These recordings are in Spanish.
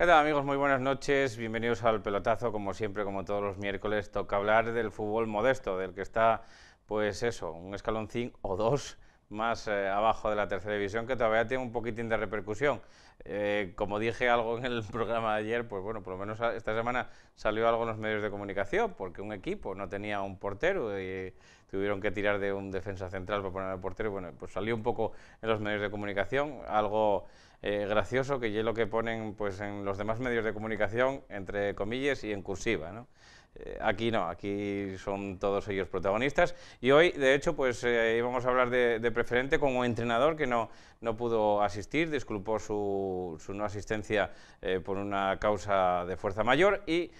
¿Qué tal amigos? Muy buenas noches, bienvenidos al pelotazo, como siempre, como todos los miércoles, toca hablar del fútbol modesto, del que está, pues eso, un escaloncín o dos más eh, abajo de la tercera división, que todavía tiene un poquitín de repercusión. Eh, como dije algo en el programa de ayer, pues bueno, por lo menos esta semana salió algo en los medios de comunicación, porque un equipo no tenía un portero y tuvieron que tirar de un defensa central para poner al portero. Bueno, pues salió un poco en los medios de comunicación, algo eh, gracioso que es lo que ponen pues en los demás medios de comunicación, entre comillas y en cursiva, ¿no? Eh, aquí no, aquí son todos ellos protagonistas. Y hoy, de hecho, pues eh, íbamos a hablar de, preferente como entrenador que no, no pudo asistir, disculpó su, su no asistencia eh, por una causa de fuerza mayor y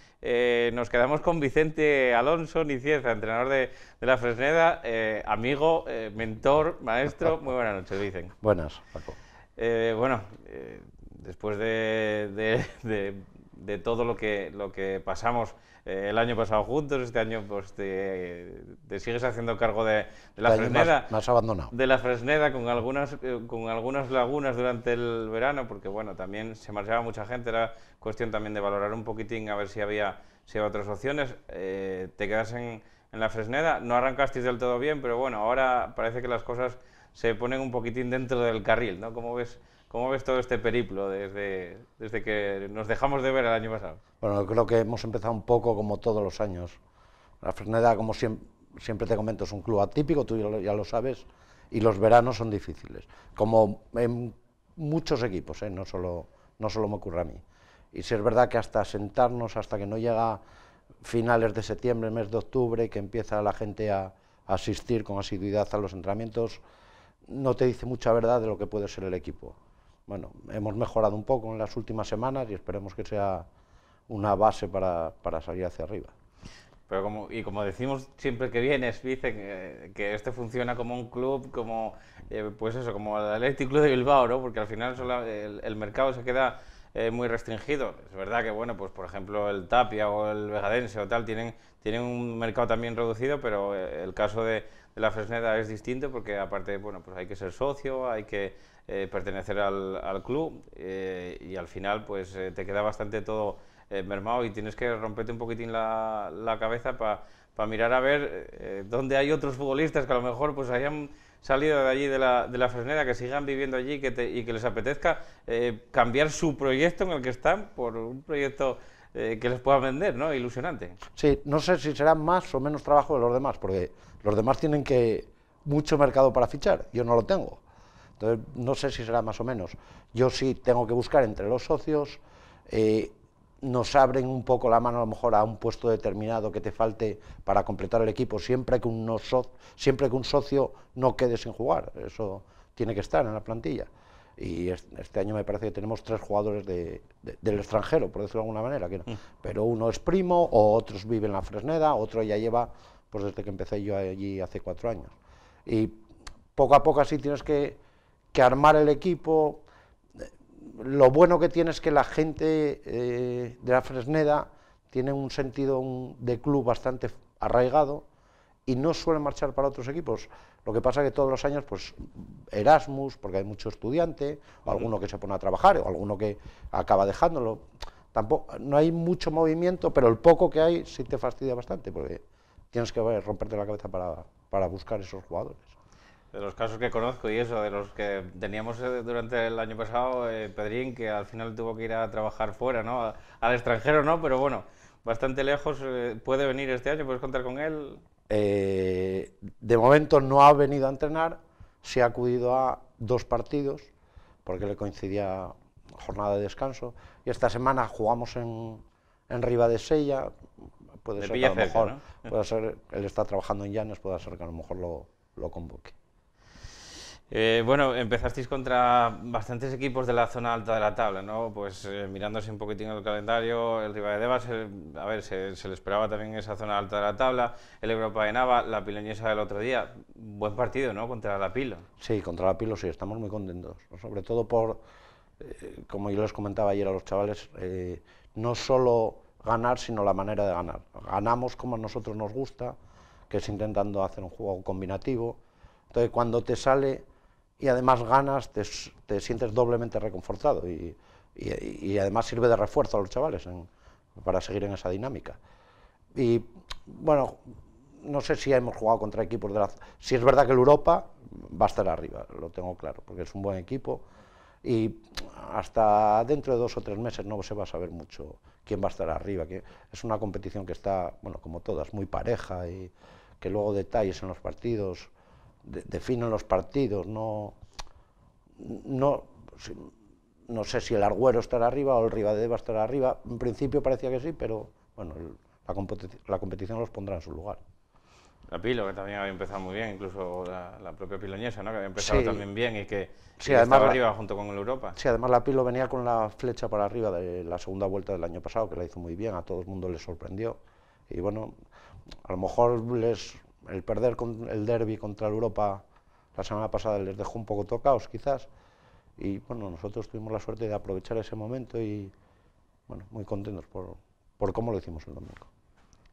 nos quedamos con Vicente Alonso Nicieza, entrenador de, la Fresneda, amigo, mentor, maestro. Muy buenas noches, dicen. Buenas, Paco. bueno, después de, de, todo lo que, lo que pasamos eh, el año pasado juntos, este año pues te, te sigues haciendo cargo de, la este Fresneda. Más, has abandonado. De la Fresneda con algunas, eh, con algunas lagunas durante el verano, porque bueno, también se marchaba mucha gente, era cuestión también de valorar un poquitín a ver si había, si otras opciones. Eh, te quedas en, la Fresneda, no arrancaste del todo bien, pero bueno, ahora parece que las cosas se ponen un poquitín dentro del carril, ¿no? ¿Cómo ves ¿Cómo ves todo este periplo desde, desde que nos dejamos de ver el año pasado? Bueno, creo que hemos empezado un poco como todos los años. La Ferneda, como siempre, te comento, es un club atípico, tú ya lo sabes, y los veranos son difíciles, como en muchos equipos, ¿eh? no, solo, no solo me ocurre a mí. Y si es verdad que hasta sentarnos, hasta que no llega finales de septiembre, mes de octubre, que empieza la gente a asistir con asiduidad a los entrenamientos, no te dice mucha verdad de lo que puede ser el equipo bueno, hemos mejorado un poco en las últimas semanas y esperemos que sea una base para, salir hacia arriba. Pero como, y como decimos siempre que vienes, dicen eh, que este funciona como un club, como eh, pues eso, como el Athletic Club de Bilbao, ¿no? Porque al final el, mercado se queda eh, muy restringido. Es verdad que bueno, pues por ejemplo el Tapia o el Vegadense o tal tienen tienen un mercado también reducido, pero el caso de, de la Fresneda es distinto porque aparte bueno, pues hay que ser socio, hay que eh, pertenecer al, club eh, y al final pues eh, te queda bastante todo mermado y tienes que romperte un poquitín la, cabeza para mirar a ver dónde hay otros futbolistas que a lo mejor pues hayan salido de allí de la, de que sigan viviendo allí que y que les apetezca cambiar su proyecto en el que están por un proyecto que les pueda vender, ¿no? Ilusionante. Sí, no sé si será más o menos trabajo de los demás, porque los demás tienen que mucho mercado para fichar, yo no lo tengo. Entonces, no sé si será más o menos. Yo sí tengo que buscar entre los socios, eh, nos abren un poco la mano a lo mejor a un puesto determinado que te falte para completar el equipo, siempre que un, que un socio no quede sin jugar, eso tiene que estar en la plantilla. Y este año me parece que tenemos tres jugadores del extranjero, por decirlo de alguna manera, que mm. pero uno es primo, o otros viven en la Fresneda, otro ya lleva pues desde que empecé yo allí hace cuatro años. Y poco a poco así tienes que que armar el equipo. Lo bueno que tiene es que la gente eh, de la Fresneda tiene un sentido de club bastante arraigado y no suele marchar para otros equipos. Lo que pasa que todos los años, pues Erasmus, porque hay mucho estudiante, o alguno que se pone a trabajar, o alguno que acaba dejándolo. Tampoco, no hay mucho movimiento, pero el poco que hay sí te fastidia bastante, porque tienes que romperte la cabeza para, para buscar esos jugadores de los casos que conozco y eso, de los que teníamos eh, durante el año pasado, eh, Pedrín, que al final tuvo que ir a trabajar fuera, ¿no? al extranjero, ¿no? Pero bueno, bastante lejos, eh, puede venir este año, ¿puedes contar con él? Eh, de momento no ha venido a entrenar, se ha acudido a dos partidos, porque le coincidía jornada de descanso, y esta semana jugamos en, en Riva de Sella, puede ser que a lo mejor, puede ser, él está trabajando en Llanes, puede ser que a lo mejor lo, lo convoque. Eh, bueno, empezasteis contra bastantes equipos de la zona alta de la tabla, ¿no? Pues eh, mirándose un poquitín el calendario, el de el, a ver, se, le esperaba también esa zona alta de la tabla, el Europa de Nava, la Piloñesa del otro día, buen partido, ¿no? Contra la Pilo. Sí, contra la Pilo sí, estamos muy contentos, sobre todo por, eh, como yo les comentaba ayer a los chavales, no solo ganar, sino la manera de ganar. Ganamos como a nosotros nos gusta, que es intentando hacer un juego combinativo. Entonces, cuando te sale y además ganas, te, sientes doblemente reconfortado y, además sirve de refuerzo a los chavales para seguir en esa dinámica. Y bueno, no sé si hemos jugado contra equipos de la... Si es verdad que el Europa va a estar arriba, lo tengo claro, porque es un buen equipo y hasta dentro de dos o tres meses no se va a saber mucho quién va a estar arriba. Que es una competición que está, bueno, como todas, muy pareja y que luego detalles en los partidos definen los partidos, no, no, no sé si el Argüero estará arriba o el Ribadeva estará arriba, en principio parecía que sí, pero bueno, la, competición los pondrá en su lugar. La Pilo, que también había empezado muy bien, incluso la, propia Piloñesa, ¿no? que había empezado también bien y que, sí, estaba arriba junto con el Europa. Sí, además la Pilo venía con la flecha para arriba de la segunda vuelta del año pasado, que la hizo muy bien, a todo el mundo le sorprendió. Y bueno, a lo mejor les el perder con el derby contra el Europa la semana pasada les dejó un poco tocados quizás y bueno, nosotros tuvimos la suerte de aprovechar ese momento y bueno, muy contentos por, cómo lo hicimos el domingo.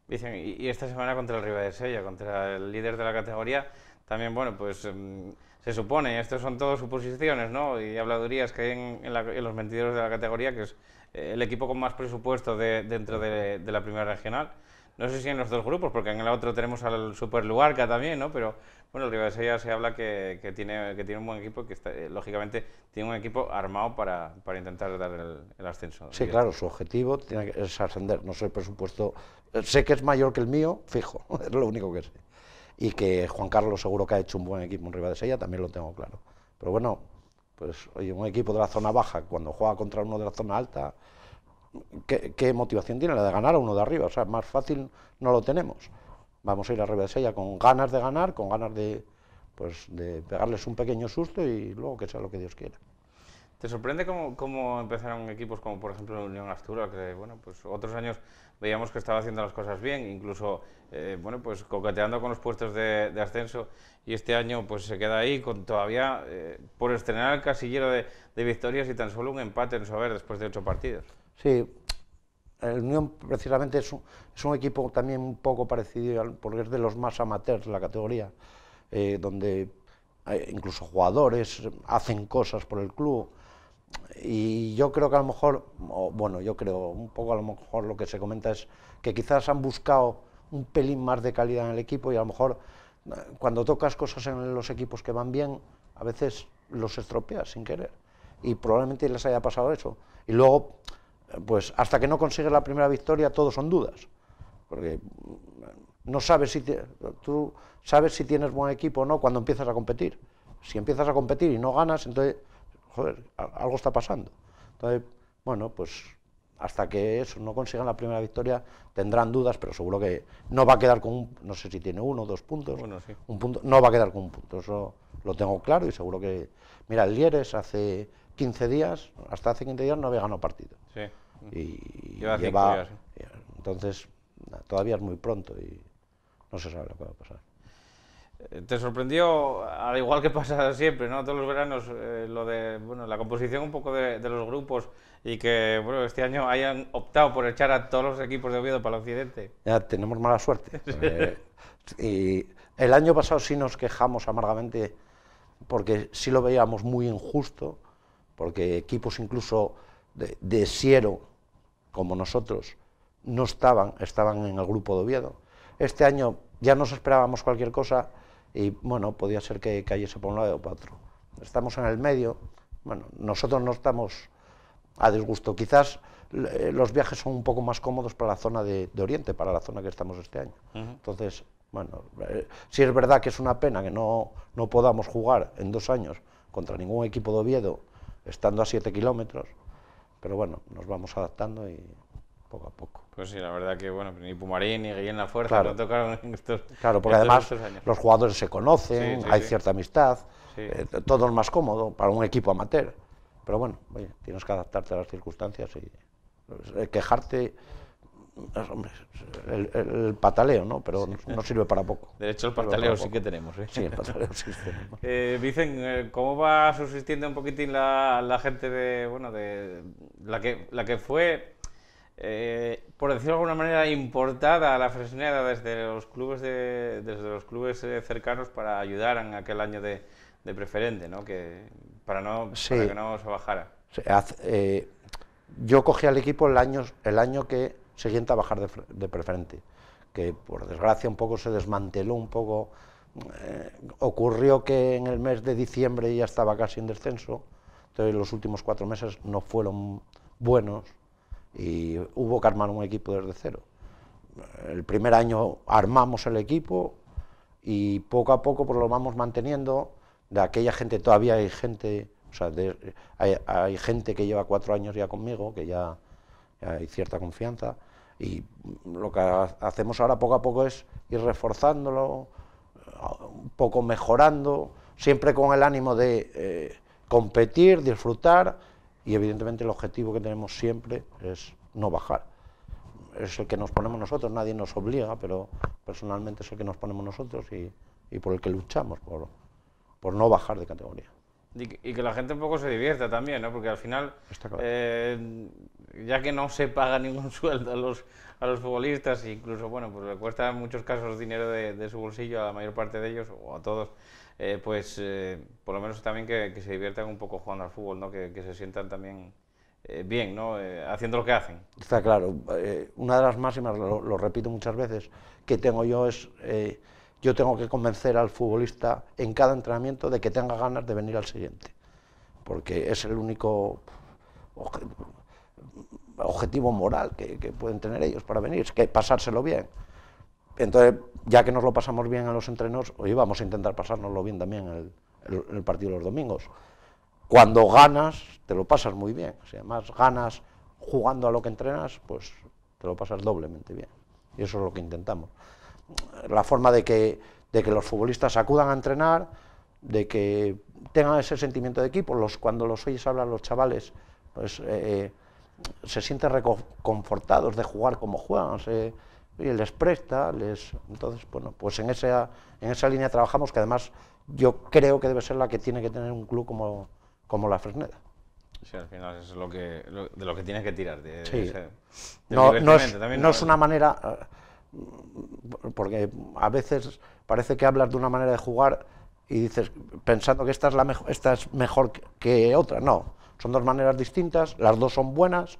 y esta semana contra el Riva de Sella, contra el líder de la categoría, también, bueno, pues em, se supone, esto son todas suposiciones, ¿no? Y habladurías que hay en, los mentidores de la categoría, que es eh, el equipo con más presupuesto dentro de la primera regional. No sé si en los dos grupos, porque en el otro tenemos al Super Luarca también, ¿no? Pero bueno, el Ribadesella se habla que, tiene, que tiene un buen equipo, que eh, lógicamente tiene un equipo armado para, intentar dar el, ascenso. Sí, claro, su objetivo tiene es ascender, no sé el presupuesto. Eh, sé que es mayor que el mío, fijo, es lo único que sé. Y que Juan Carlos seguro que ha hecho un buen equipo en Sella, también lo tengo claro. Pero bueno, pues oye, un equipo de la zona baja, cuando juega contra uno de la zona alta, ¿qué, motivación tiene la de ganar a uno de arriba? O sea, más fácil no lo tenemos. Vamos a ir arriba de Sella con ganas de ganar, con ganas de, pues, de pegarles un pequeño susto y luego que sea lo que Dios quiera. ¿Te sorprende cómo, empezaron equipos como, por ejemplo, Unión Astura, que, bueno, pues otros años veíamos que estaba haciendo las cosas bien, incluso, eh, bueno, pues coqueteando con los puestos de, ascenso, y este año, pues se queda ahí con todavía, eh, por estrenar el casillero de, de victorias y tan solo un empate en su haber después de ocho partidos? Sí, el Unión precisamente es un, equipo también un poco parecido, porque es de los más amateurs de la categoría, eh, donde incluso jugadores hacen cosas por el club. Y yo creo que a lo mejor, bueno, yo creo un poco a lo mejor lo que se comenta es que quizás han buscado un pelín más de calidad en el equipo y a lo mejor eh, cuando tocas cosas en los equipos que van bien, a veces los estropeas sin querer. Y probablemente les haya pasado eso. Y luego pues hasta que no consigues la primera victoria todo son dudas, porque mm, no sabes si tú sabes si tienes buen equipo o no cuando empiezas a competir. Si empiezas a competir y no ganas, entonces, joder, algo está pasando. Entonces, bueno, pues hasta que eso no consigan la primera victoria tendrán dudas, pero seguro que no va a quedar con un, no sé si tiene uno o dos puntos, un punto, no va a quedar con un punto, eso lo tengo claro y seguro que, mira, el Lieres hace 15 días, hasta hace 15 días no había ganado partido. Sí. Y lleva, días, Entonces, todavía es muy pronto y no se sabe lo que va a pasar. Eh, te sorprendió, al igual que pasa siempre, ¿no? Todos los veranos, eh, lo de bueno, la composición un poco de, los grupos y que bueno, este año hayan optado por echar a todos los equipos de Oviedo para el Occidente. Ya tenemos mala suerte. y el año pasado sí nos quejamos amargamente porque sí lo veíamos muy injusto porque equipos incluso de, Siero, como nosotros, no estaban, estaban en el grupo de Oviedo. Este año ya nos esperábamos cualquier cosa y bueno, podía ser que cayese por un lado o para otro. Estamos en el medio, bueno, nosotros no estamos a disgusto. Quizás eh, los viajes son un poco más cómodos para la zona de, Oriente, para la zona que estamos este año. Entonces, bueno, eh, si es verdad que es una pena que no, no podamos jugar en dos años contra ningún equipo de Oviedo, estando a 7 kilómetros, pero bueno, nos vamos adaptando y poco a poco. Pues sí, la verdad que bueno, ni Pumarín ni Guillén La Fuerza no tocaron en estos Claro, porque además los jugadores se conocen, hay cierta amistad, eh, todo es más cómodo para un equipo amateur. Pero bueno, tienes que adaptarte a las circunstancias y eh, quejarte el, el, pataleo, ¿no? Pero no, sirve para poco. De hecho, el pataleo sí que tenemos, ¿eh? Sí, el pataleo sí tenemos. Eh, eh, ¿cómo va subsistiendo un poquitín la, gente de, bueno, de la que, la que fue, eh, por decirlo de alguna manera, importada a la Fresneda desde los clubes, desde los clubes eh, cercanos para ayudar en aquel año de, preferente, ¿no? Que, para, no, que no se bajara. yo cogí al equipo el año, el año que Seguía a bajar de, preferente, que por desgracia un poco se desmanteló, un poco eh, ocurrió que en el mes de diciembre ya estaba casi en descenso, entonces los últimos cuatro meses no fueron buenos y hubo que armar un equipo desde cero. El primer año armamos el equipo y poco a poco pues, lo vamos manteniendo. De aquella gente todavía hay gente, o sea, hay, gente que lleva cuatro años ya conmigo, que ya hay cierta confianza, y lo que hacemos ahora poco a poco es ir reforzándolo, un poco mejorando, siempre con el ánimo de eh, competir, disfrutar y evidentemente el objetivo que tenemos siempre es no bajar. Es el que nos ponemos nosotros, nadie nos obliga, pero personalmente es el que nos ponemos nosotros y, por el que luchamos, por no bajar de categoría. Y que la gente un poco se divierta también, ¿no? Porque al final, eh, ya que no se paga ningún sueldo a los, a los futbolistas, incluso, bueno, pues le cuesta en muchos casos dinero de, su bolsillo a la mayor parte de ellos, o a todos, eh, pues eh, por lo menos también que, se diviertan un poco jugando al fútbol, ¿no? Que, se sientan también bien, ¿no? haciendo lo que hacen. Está claro. una de las máximas, lo, lo, repito muchas veces, que tengo yo es yo tengo que convencer al futbolista en cada entrenamiento de que tenga ganas de venir al siguiente, porque es el único objetivo moral que, pueden tener ellos para venir, es que pasárselo bien. Entonces, ya que nos lo pasamos bien en los entrenos, hoy vamos a intentar pasárnoslo bien también en el, partido de los domingos. Cuando ganas, te lo pasas muy bien. Si además ganas jugando a lo que entrenas, pues te lo pasas doblemente bien. Y eso es lo que intentamos la forma de que, que los futbolistas acudan a entrenar, de que tengan ese sentimiento de equipo. Los, cuando los oyes hablar los chavales, pues eh, eh, se sienten reconfortados de jugar como juegan, y les presta, les... Entonces, bueno, pues en esa, en esa línea trabajamos, que además yo creo que debe ser la que tiene que tener un club como, como la Fresneda. Sí, al final es lo de lo que tienes que tirar. sí. no, es, no es, una manera porque a veces parece que hablas de una manera de jugar y dices pensando que esta es, la mejor, esta es mejor que otra. No, son dos maneras distintas, las dos son buenas,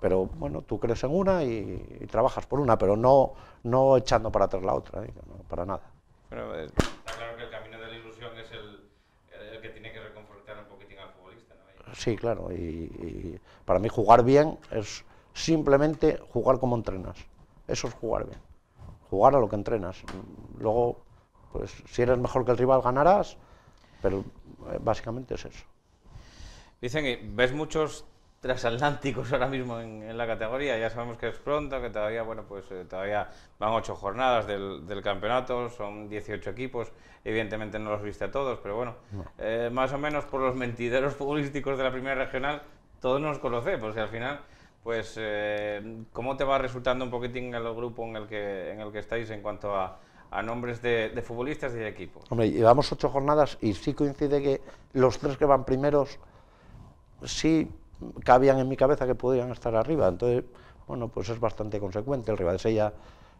pero bueno, tú crees en una y, trabajas por una, pero no, no echando para atrás la otra, para nada. Está claro que el camino de la ilusión es el, que tiene que reconfortar un poquitín al futbolista. Sí, claro, y para mí jugar bien es simplemente jugar como entrenas. Eso es jugar bien. Jugar a lo que entrenas. Luego, pues si eres mejor que el rival ganarás, pero eh, básicamente es eso. Dicen que ves muchos transatlánticos ahora mismo en, la categoría. Ya sabemos que es pronto, que todavía, bueno, pues eh, todavía van ocho jornadas del, campeonato, son 18 equipos, evidentemente no los viste a todos, pero bueno, eh, más o menos por los mentideros futbolísticos de la primera regional, todos nos conocemos porque al final pues eh, cómo te va resultando un poquitín el grupo en el que, en el que estáis en cuanto a, a nombres de, futbolistas y de equipo. Hombre, llevamos ocho jornadas y sí coincide que los tres que van primeros sí cabían en mi cabeza que podían estar arriba. Entonces, bueno, pues es bastante consecuente. El ya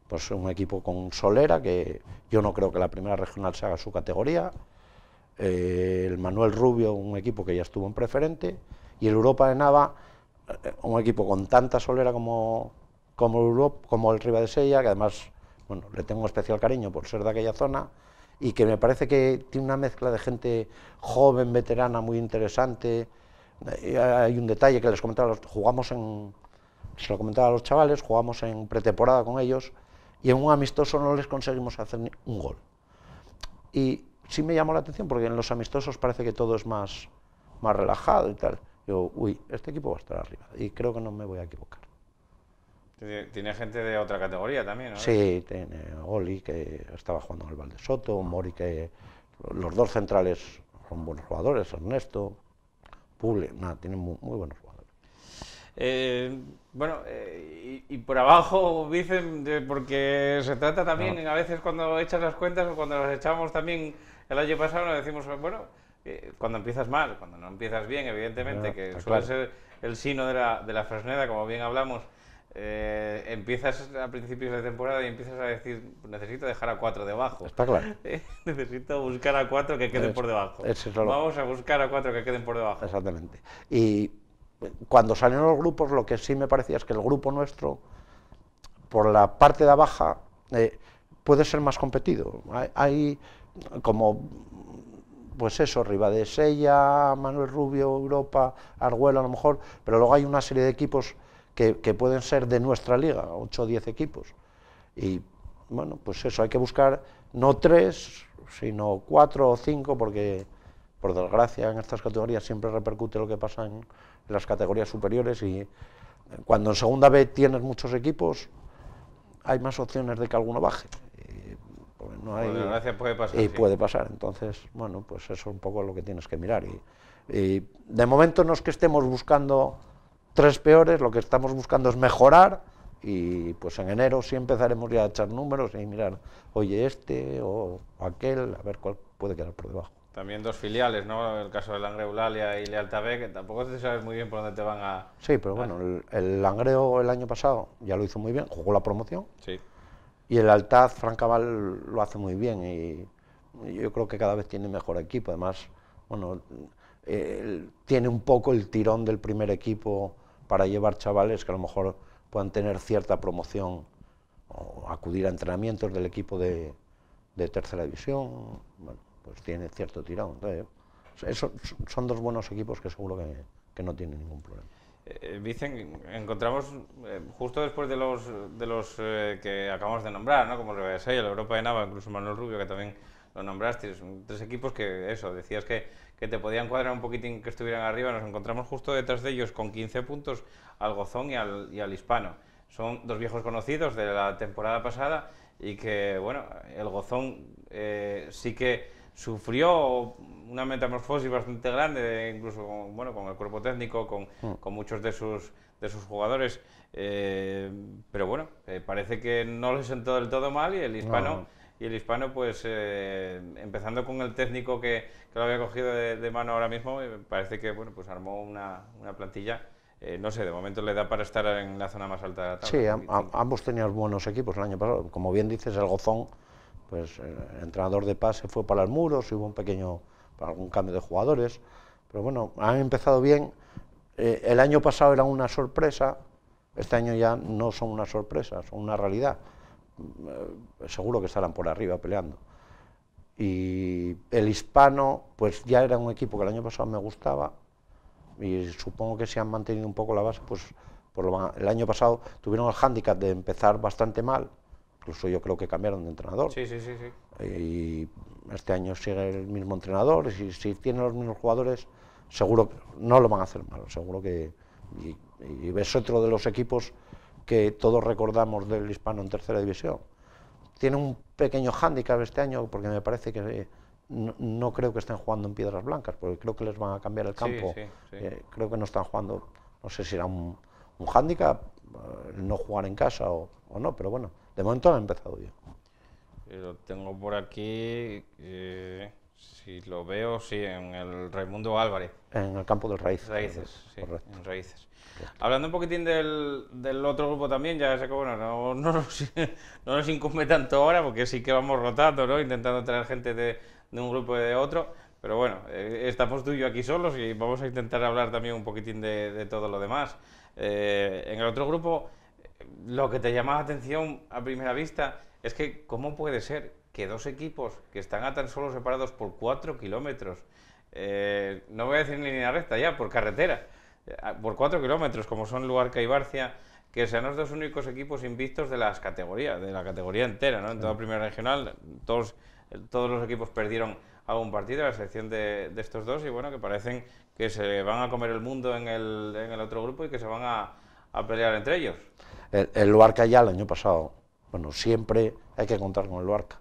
pues un equipo con Solera, que yo no creo que la primera regional se haga su categoría. Eh, el Manuel Rubio, un equipo que ya estuvo en preferente. Y el Europa de Nava eh, un equipo con tanta solera como, como, como el Sevilla que además le tengo un especial cariño por ser de aquella zona, y que me parece que tiene una mezcla de gente joven, veterana, muy interesante. Eh, hay un detalle que les comentaba, jugamos en, se lo comentaba a los chavales, jugamos en pretemporada con ellos y en un amistoso no les conseguimos hacer un gol. Y sí me llamó la atención porque en los amistosos parece que todo es más relajado y tal. Yo, uy, este equipo va a estar arriba y creo que no me voy a equivocar. Tiene gente de otra categoría también, ¿no? Sí, tiene Oli, que estaba jugando en el Soto, Mori, que los dos centrales son buenos jugadores, Ernesto, Pule, nada, tienen muy, buenos jugadores. Eh, bueno, eh, y, por abajo, dicen, porque se trata también, ah. a veces cuando echas las cuentas o cuando las echamos también el año pasado, nos decimos, bueno, eh, cuando empiezas mal, cuando no empiezas bien, evidentemente, que suele ser el sino de la, Fresneda, como bien hablamos, eh, empiezas a principios de temporada y empiezas a decir, necesito dejar a cuatro debajo. Está claro. Eh, necesito buscar a cuatro que queden por debajo. Vamos a buscar a cuatro que queden por debajo. Exactamente. Y cuando salen los grupos, lo que sí me parecía es que el grupo nuestro, por la parte de abajo, puede ser más competido. hay como pues eso, Sella, Manuel Rubio, Europa, Arguelo a lo mejor, pero luego hay una serie de equipos que, pueden ser de nuestra liga, 8 o 10 equipos. Y bueno, pues eso, hay que buscar no tres, sino cuatro o cinco, porque por desgracia en estas categorías siempre repercute lo que pasa en las categorías superiores y eh, cuando en segunda B tienes muchos equipos, hay más opciones de que alguno baje. Pues y puede pasar, entonces, bueno, pues eso es un poco lo que tienes que mirar. Y, de momento no es que estemos buscando tres peores, lo que estamos buscando es mejorar y pues en enero sí empezaremos ya a echar números y mirar, oye, este o aquel, a ver cuál puede quedar por debajo. También dos filiales, ¿no? En El caso de Langreo Eulalia y Lealtabé, que tampoco te sabes muy bien por dónde te van a... Sí, pero bueno, el, el Langreo el año pasado ya lo hizo muy bien, jugó la promoción. Sí. Y el Altaz, Francaval lo hace muy bien y yo creo que cada vez tiene mejor equipo. Además, bueno, tiene un poco el tirón del primer equipo para llevar chavales que a lo mejor puedan tener cierta promoción o acudir a entrenamientos del equipo de, tercera división. Bueno, pues tiene cierto tirón. son dos buenos equipos que seguro que no tienen ningún problema. Eh, dicen encontramos eh, justo después de los, de los eh, que acabamos de nombrar, ¿no? como el Europa de Nava, incluso Manuel Rubio, que también lo nombraste, tres equipos que eso, decías que, te podían cuadrar un poquitín que estuvieran arriba, nos encontramos justo detrás de ellos con 15 puntos al Gozón y al, y al Hispano. Son dos viejos conocidos de la temporada pasada y que, bueno, el Gozón sí que sufrió una metamorfosis bastante grande, incluso con, bueno, con el cuerpo técnico, con, mm. muchos de sus, de sus jugadores. Eh, pero bueno, eh, parece que no lo sentó del todo mal y el hispano... Y el hispano, pues eh, empezando con el técnico que, lo había cogido de, mano ahora mismo, parece que bueno, pues armó una, plantilla no sé, de momento le da para estar en la zona más alta Sí, ambos tenían buenos equipos el año pasado. Como bien dices, el Gozón, pues el entrenador de pase, fue para los muros, hubo un pequeño para algún cambio de jugadores. Pero bueno, han empezado bien. Eh, el año pasado era una sorpresa, este año ya no son una sorpresa, son una realidad. Mm, eh, seguro que estarán por arriba peleando. Y el hispano, pues ya era un equipo que el año pasado me gustaba y supongo que se han mantenido un poco la base, pues el año pasado tuvieron el hándicap de empezar bastante mal, incluso yo creo que cambiaron de entrenador. Sí, sí, sí. sí. Y este año sigue el mismo entrenador, y si, tiene los mismos jugadores, seguro que no lo van a hacer mal, seguro que... Y, ves otro de los equipos que todos recordamos del hispano en tercera división. Tiene un pequeño hándicap este año porque me parece que eh, no, creo que estén jugando en piedras blancas, porque creo que les van a cambiar el campo. Eh, creo que no están jugando, no sé si era un, hándicap eh, no jugar en casa o, no, pero bueno, de momento han empezado bien. Eh, lo tengo por aquí. Eh, si lo veo, sí, en el Raimundo Álvarez. En el campo de Raíces. Raíces, en Raíces. Hablando un poquitín del, del, otro grupo también, ya sé que bueno, no, no, nos, incumbe tanto ahora porque sí que vamos rotando, ¿no? Intentando traer gente de, de un grupo y de otro. Pero bueno, eh, estamos tú y yo aquí solos y vamos a intentar hablar también un poquitín de, de todo lo demás. en el otro grupo, lo que te llamaba atención a primera vista es que ¿cómo puede ser que dos equipos que están a tan solo separados por cuatro kilómetros, eh, no voy a decir en línea recta ya, por carretera, eh, por cuatro kilómetros, como son Luarca y Barcia, que sean los dos únicos equipos invictos de las categorías, de la categoría entera, ¿no? En toda mm. primera regional, todos, eh, todos los equipos perdieron algún un partido, a la excepción de, estos dos, y bueno, que parecen que se van a comer el mundo en el, en el otro grupo y que se van a, pelear entre ellos. El, el Luarca ya el año pasado bueno, siempre hay que contar con el Barca.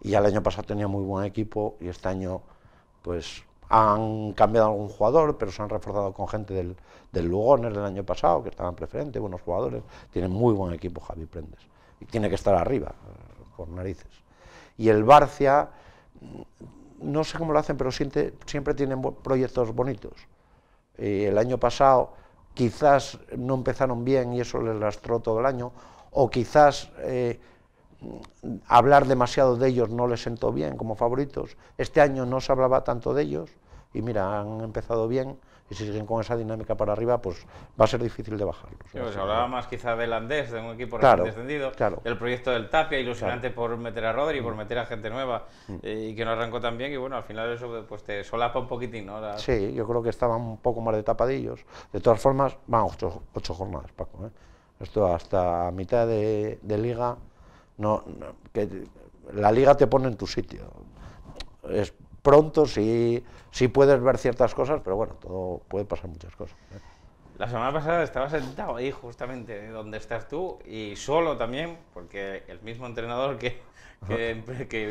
Y ya el año pasado tenía muy buen equipo y este año pues han cambiado algún jugador, pero se han reforzado con gente del, del Lugones del año pasado, que estaban preferente, buenos jugadores. Tiene muy buen equipo Javi Prendes. Y tiene que estar arriba, eh, por narices. Y el Barcia, mm, no sé cómo lo hacen, pero siempre, siempre tienen proyectos bonitos. Eh, el año pasado quizás no empezaron bien y eso les lastró todo el año, o quizás eh, hablar demasiado de ellos no les sentó bien como favoritos. Este año no se hablaba tanto de ellos y mira, han empezado bien y si siguen con esa dinámica para arriba, pues va a ser difícil de bajarlos. Pues se hablaba más quizás del Andés, de un equipo recién descendido, claro. el proyecto del Tapia, ilusionante por meter a Rodri, por mm. meter a gente nueva mm. eh, y que no arrancó tan bien y bueno, al final eso pues te solapa un poquitín, ¿no? Sí, yo creo que estaban un poco más de tapadillos. De todas formas, van ocho, ocho jornadas, Paco, ¿eh? Esto hasta mitad de, liga, no, que la liga te pone en tu sitio. Es pronto, si puedes ver ciertas cosas, pero bueno, todo puede pasar muchas cosas. ¿eh? La semana pasada estaba sentado ahí justamente donde estás tú y solo también, porque el mismo entrenador que, em,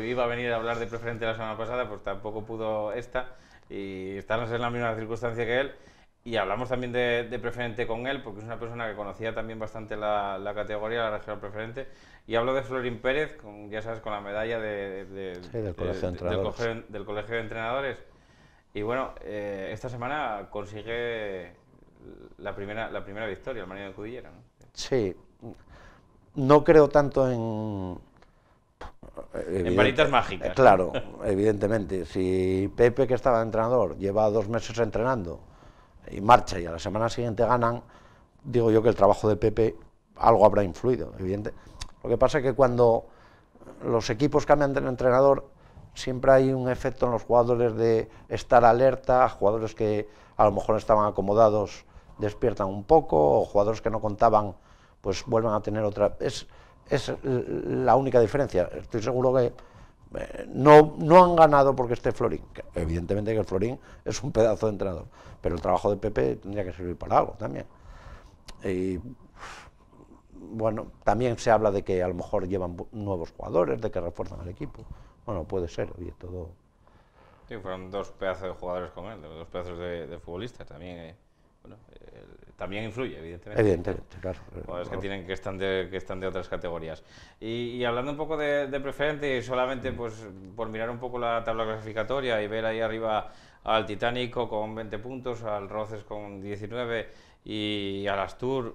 iba a venir a hablar de preferente la semana pasada, pues tampoco pudo esta y estar en la misma circunstancia que él y hablamos también de, preferente con él, porque es una persona que conocía también bastante la, categoría, la región preferente. Y hablo de Florín Pérez, ya sabes, con la medalla del, colegio de Entrenadores. Y bueno, eh, esta semana consigue la primera, la primera victoria, el Marino de Cudillera. ¿no? Sí, no creo tanto en... en varitas mágicas. Claro, evidentemente. Si Pepe, que estaba entrenador, lleva dos meses entrenando y marcha y a la semana siguiente ganan, digo yo que el trabajo de Pepe algo habrá influido, evidente. Lo que pasa es que cuando los equipos cambian de entrenador, siempre hay un efecto en los jugadores de estar alerta, jugadores que a lo mejor estaban acomodados despiertan un poco, o jugadores que no contaban, pues vuelven a tener otra... Es, es la única diferencia. Estoy seguro que eh, no, no han ganado porque esté Florín. evidentemente que el Florín es un pedazo de entrenador, pero el trabajo de Pepe tendría que servir para algo también. bueno, también se habla de que a lo mejor llevan nuevos jugadores, de que refuerzan al equipo. Bueno, puede ser, y todo. fueron dos pedazos de jugadores con él, dos pedazos de, futbolistas también. Eh bueno, también influye, evidentemente. Evidentemente, claro. es que tienen que están de, que están de otras categorías. Y, hablando un poco de, preferente, y solamente mm. pues por mirar un poco la tabla clasificatoria y ver ahí arriba al Titánico con 20 puntos, al Roces con 19 y al Astur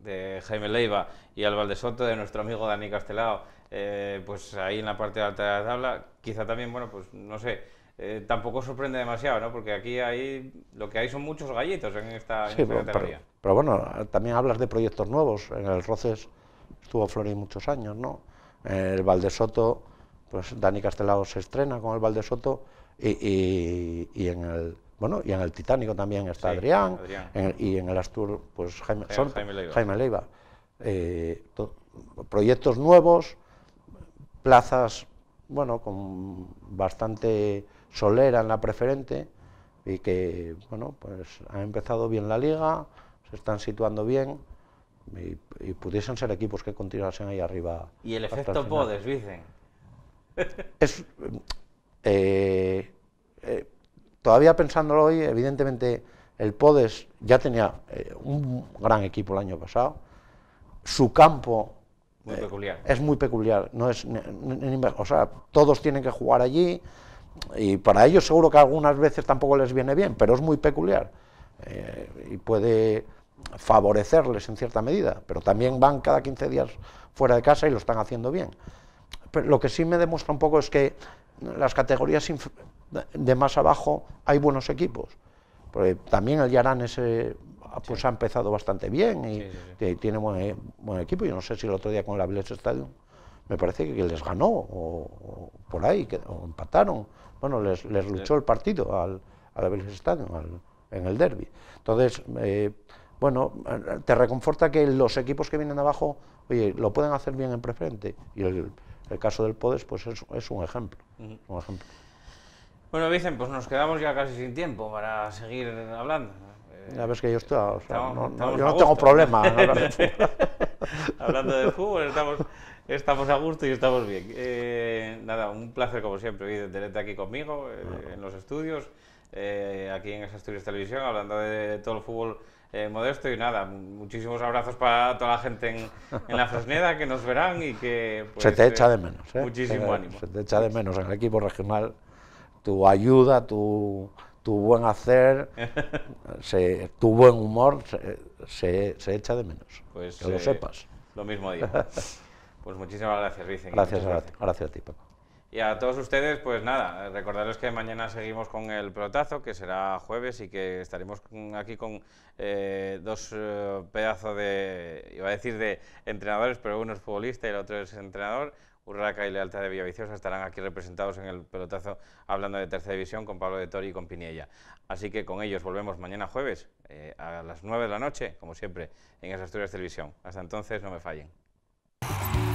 de Jaime Leiva y al Valdesoto de nuestro amigo Dani Castelao, eh, pues ahí en la parte alta de la tabla, quizá también, bueno, pues no sé, eh, tampoco sorprende demasiado, ¿no? Porque aquí hay, lo que hay son muchos gallitos en esta, sí, pero, bueno, también hablas de proyectos nuevos. En el Roces estuvo Flori muchos años, ¿no? En el Valdesoto, pues Dani Castelao se estrena con el Valdesoto y, y, y en el bueno, y en el Titánico también está Adrián, y en el Astur, pues Jaime, Leiva. Eh, proyectos nuevos, plazas, bueno, con bastante Solera en la preferente y que bueno, pues han empezado bien la liga, se están situando bien y, pudiesen ser equipos que continuasen ahí arriba. Y el efecto Podes, dicen. Es, eh, eh, todavía pensándolo hoy, evidentemente el Podes ya tenía eh, un gran equipo el año pasado. Su campo es muy peculiar. No es, o sea, todos tienen que jugar allí y para ellos seguro que algunas veces tampoco les viene bien, pero es muy peculiar eh, y puede favorecerles en cierta medida, pero también van cada 15 días fuera de casa y lo están haciendo bien. Pero lo que sí me demuestra un poco es que las categorías de más abajo hay buenos equipos, también el Yarán ese ah, pues ha empezado bastante bien y tiene eh, buen, equipo, yo no sé si el otro día con el Avilés Stadium me parece que les ganó o, por ahí, que, o empataron bueno, les, les luchó el partido al, al Stadium, al, en el derby. Entonces, eh, bueno, te reconforta que los equipos que vienen abajo, oye, lo pueden hacer bien en preferente. Y el, el caso del Podes, pues es, es un ejemplo. Bueno, dicen, pues nos quedamos ya casi sin tiempo para seguir hablando. Ya ves que yo estoy, no, yo no tengo problema. Hablando de fútbol, estamos, estamos a gusto y estamos bien. Eh, nada, un placer como siempre hoy tenerte aquí conmigo, eh, en los estudios, eh, aquí en Estudios Televisión, hablando de todo el fútbol modesto y nada, muchísimos abrazos para toda la gente en, la Fresneda que nos verán y que... Pues, se te echa de menos, Muchísimo ánimo. Se te echa de menos en el equipo regional tu ayuda, tu tu buen hacer, se, tu buen humor se, se, echa de menos. Pues, que lo eh, sepas. Lo mismo digo. Pues muchísimas gracias, Vicente. Gracias, gracias, a ti, Paco. Y a todos ustedes, pues nada, recordaros que mañana seguimos con el protazo, que será jueves y que estaremos aquí con eh, dos eh, pedazos de, iba a decir de entrenadores, pero uno es futbolista y el otro es entrenador, Urraca y Lealtad de Villaviciosa estarán aquí representados en el pelotazo hablando de tercera división con Pablo de Tori y con Piniella. Así que con ellos volvemos mañana jueves eh, a las 9 de la noche, como siempre, en Esas Asturias Televisión. Hasta entonces, no me fallen.